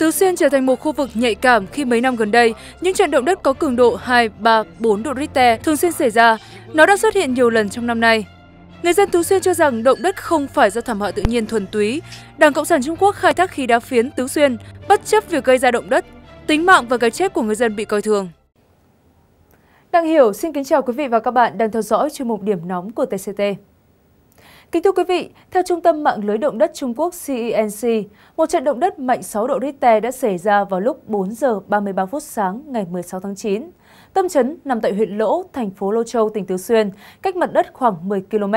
Tứ Xuyên trở thành một khu vực nhạy cảm khi mấy năm gần đây, những trận động đất có cường độ 2, 3, 4 độ Richter thường xuyên xảy ra. Nó đã xuất hiện nhiều lần trong năm nay. Người dân Tứ Xuyên cho rằng động đất không phải do thảm họa tự nhiên thuần túy. Đảng Cộng sản Trung Quốc khai thác khí đá phiến Tứ Xuyên, bất chấp việc gây ra động đất, tính mạng và cái chết của người dân bị coi thường. Đặng Hiểu xin kính chào quý vị và các bạn đang theo dõi chuyên mục điểm nóng của TCT. Kính thưa quý vị, theo Trung tâm Mạng lưới động đất Trung Quốc CENC, e một trận động đất mạnh 6 độ Richter đã xảy ra vào lúc 4 giờ 33 phút sáng ngày 16 tháng 9. Tâm chấn nằm tại huyện Lỗ, thành phố Lô Châu, tỉnh Tứ Xuyên, cách mặt đất khoảng 10 km.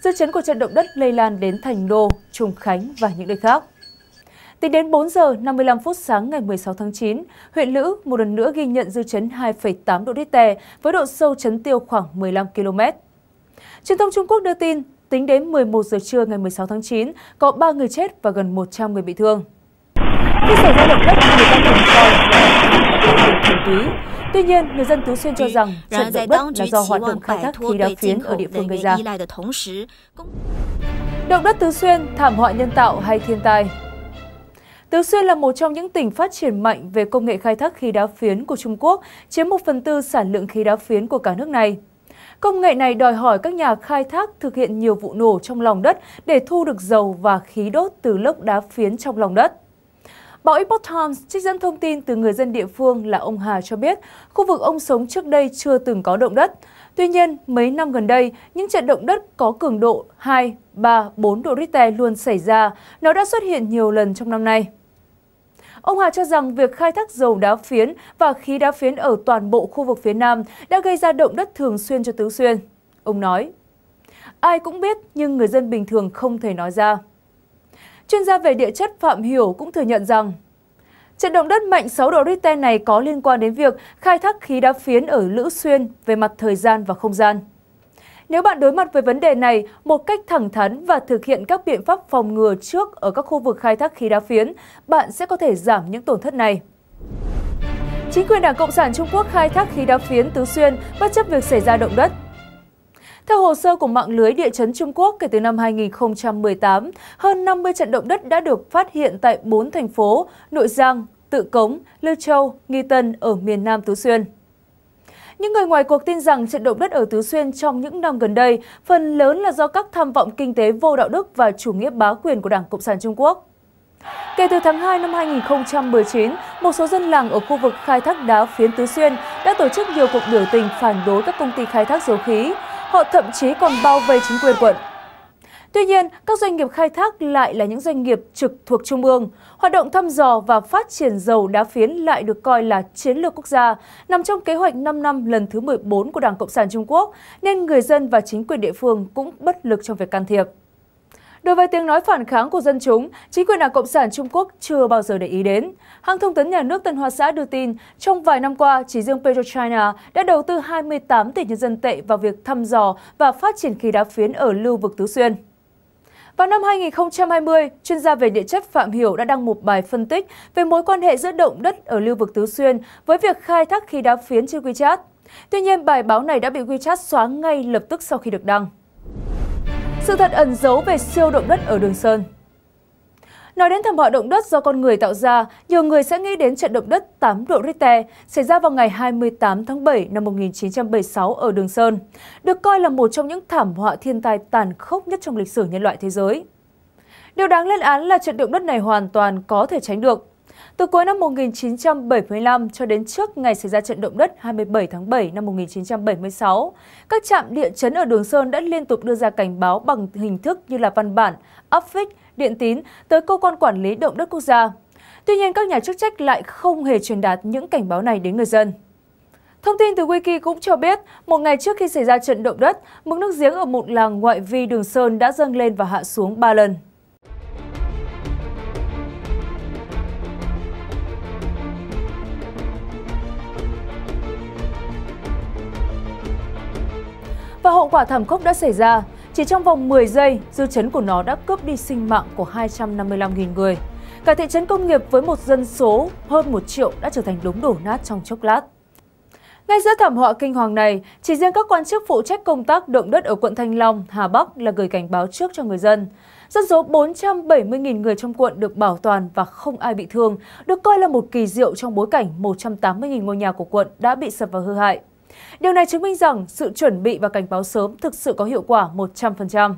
Dư chấn của trận động đất lây lan đến Thành Đô, Trùng Khánh và những nơi khác. Tính đến 4 giờ 55 phút sáng ngày 16 tháng 9, huyện Lữ một lần nữa ghi nhận dư chấn 2,8 độ Richter với độ sâu chấn tiêu khoảng 15 km. Truyền thông Trung Quốc đưa tin, tính đến 11 giờ trưa ngày 16 tháng 9, có 3 người chết và gần 100 người bị thương. Khi xảy ra động đất, người ta thường coi túy. Tuy nhiên, người dân Tứ Xuyên cho rằng trận động đất là do hoạt động khai thác khí đá phiến ở địa phương gây ra. Động đất Tứ Xuyên, thảm họa nhân tạo hay thiên tai? Tứ Xuyên là một trong những tỉnh phát triển mạnh về công nghệ khai thác khí đá phiến của Trung Quốc, chiếm 1 phần tư sản lượng khí đá phiến của cả nước này. Công nghệ này đòi hỏi các nhà khai thác thực hiện nhiều vụ nổ trong lòng đất để thu được dầu và khí đốt từ lớp đá phiến trong lòng đất. Báo Epoch Times trích dẫn thông tin từ người dân địa phương là ông Hà cho biết, khu vực ông sống trước đây chưa từng có động đất. Tuy nhiên, mấy năm gần đây, những trận động đất có cường độ 2, 3, 4 độ Richter luôn xảy ra. Nó đã xuất hiện nhiều lần trong năm nay. Ông Hà cho rằng việc khai thác dầu đá phiến và khí đá phiến ở toàn bộ khu vực phía Nam đã gây ra động đất thường xuyên cho Tứ Xuyên. Ông nói, ai cũng biết nhưng người dân bình thường không thể nói ra. Chuyên gia về địa chất Phạm Hiểu cũng thừa nhận rằng Trận động đất mạnh 6 độ Richter này có liên quan đến việc khai thác khí đá phiến ở Lữ Xuyên về mặt thời gian và không gian. Nếu bạn đối mặt với vấn đề này, một cách thẳng thắn và thực hiện các biện pháp phòng ngừa trước ở các khu vực khai thác khí đá phiến, bạn sẽ có thể giảm những tổn thất này. Chính quyền Đảng Cộng sản Trung Quốc khai thác khí đá phiến Tứ Xuyên bất chấp việc xảy ra động đất. Theo hồ sơ của mạng lưới địa chấn Trung Quốc, kể từ năm 2018, hơn 50 trận động đất đã được phát hiện tại 4 thành phố Nội Giang, Tự Cống, Lư Châu, Nghi Tân ở miền Nam Tứ Xuyên. Những người ngoài cuộc tin rằng trận động đất ở Tứ Xuyên trong những năm gần đây phần lớn là do các tham vọng kinh tế vô đạo đức và chủ nghĩa bá quyền của Đảng Cộng sản Trung Quốc. Kể từ tháng 2 năm 2019, một số dân làng ở khu vực khai thác đá phiến Tứ Xuyên đã tổ chức nhiều cuộc biểu tình phản đối các công ty khai thác dầu khí. Họ thậm chí còn bao vây chính quyền quận. Tuy nhiên, các doanh nghiệp khai thác lại là những doanh nghiệp trực thuộc Trung ương. Hoạt động thăm dò và phát triển dầu đá phiến lại được coi là chiến lược quốc gia, nằm trong kế hoạch 5 năm lần thứ 14 của Đảng Cộng sản Trung Quốc, nên người dân và chính quyền địa phương cũng bất lực trong việc can thiệp. Đối với tiếng nói phản kháng của dân chúng, chính quyền Đảng Cộng sản Trung Quốc chưa bao giờ để ý đến. Hãng thông tấn nhà nước Tân Hoa Xã đưa tin, trong vài năm qua, chỉ riêng PetroChina đã đầu tư 28 tỷ nhân dân tệ vào việc thăm dò và phát triển khí đá phiến ở lưu vực Tứ Xuyên. Vào năm 2020, chuyên gia về địa chất Phạm Hiểu đã đăng một bài phân tích về mối quan hệ giữa động đất ở lưu vực Tứ Xuyên với việc khai thác khí đá phiến trên WeChat. Tuy nhiên, bài báo này đã bị WeChat xóa ngay lập tức sau khi được đăng. Sự thật ẩn giấu về siêu động đất ở Đường Sơn Nói đến thảm họa động đất do con người tạo ra, nhiều người sẽ nghĩ đến trận động đất 8 độ Richter xảy ra vào ngày 28 tháng 7 năm 1976 ở Đường Sơn, được coi là một trong những thảm họa thiên tai tàn khốc nhất trong lịch sử nhân loại thế giới. Điều đáng lên án là trận động đất này hoàn toàn có thể tránh được. Từ cuối năm 1975 cho đến trước ngày xảy ra trận động đất 27 tháng 7 năm 1976, các trạm địa chấn ở Đường Sơn đã liên tục đưa ra cảnh báo bằng hình thức như là văn bản, áp phích điện tín tới cơ quan quản lý động đất quốc gia. Tuy nhiên, các nhà chức trách lại không hề truyền đạt những cảnh báo này đến người dân. Thông tin từ Wiki cũng cho biết, một ngày trước khi xảy ra trận động đất, mực nước giếng ở một làng ngoại vi Đường Sơn đã dâng lên và hạ xuống 3 lần. Và hậu quả thảm khốc đã xảy ra. Chỉ trong vòng 10 giây, dư chấn của nó đã cướp đi sinh mạng của 255.000 người. Cả thị trấn công nghiệp với một dân số hơn 1 triệu đã trở thành đống đổ nát trong chốc lát. Ngay giữa thảm họa kinh hoàng này, chỉ riêng các quan chức phụ trách công tác động đất ở quận Thanh Long, Hà Bắc là gửi cảnh báo trước cho người dân. Dân số 470.000 người trong quận được bảo toàn và không ai bị thương, được coi là một kỳ diệu trong bối cảnh 180.000 ngôi nhà của quận đã bị sập và hư hại. Điều này chứng minh rằng sự chuẩn bị và cảnh báo sớm thực sự có hiệu quả 100%.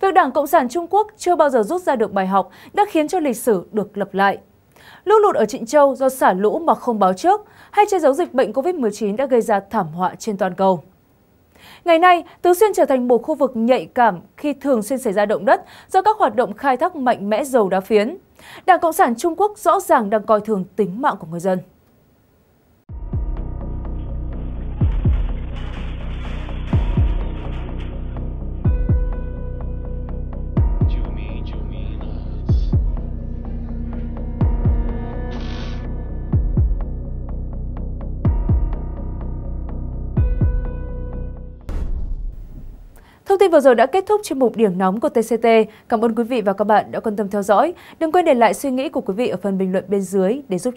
Việc Đảng Cộng sản Trung Quốc chưa bao giờ rút ra được bài học đã khiến cho lịch sử được lập lại. Lũ lụt ở Trịnh Châu do xả lũ mà không báo trước hay che giấu dịch bệnh COVID-19 đã gây ra thảm họa trên toàn cầu. Ngày nay, Tứ Xuyên trở thành một khu vực nhạy cảm khi thường xuyên xảy ra động đất do các hoạt động khai thác mạnh mẽ dầu đá phiến. Đảng Cộng sản Trung Quốc rõ ràng đang coi thường tính mạng của người dân. Thông tin vừa rồi đã kết thúc chuyên mục điểm nóng của TCT. Cảm ơn quý vị và các bạn đã quan tâm theo dõi. Đừng quên để lại suy nghĩ của quý vị ở phần bình luận bên dưới để giúp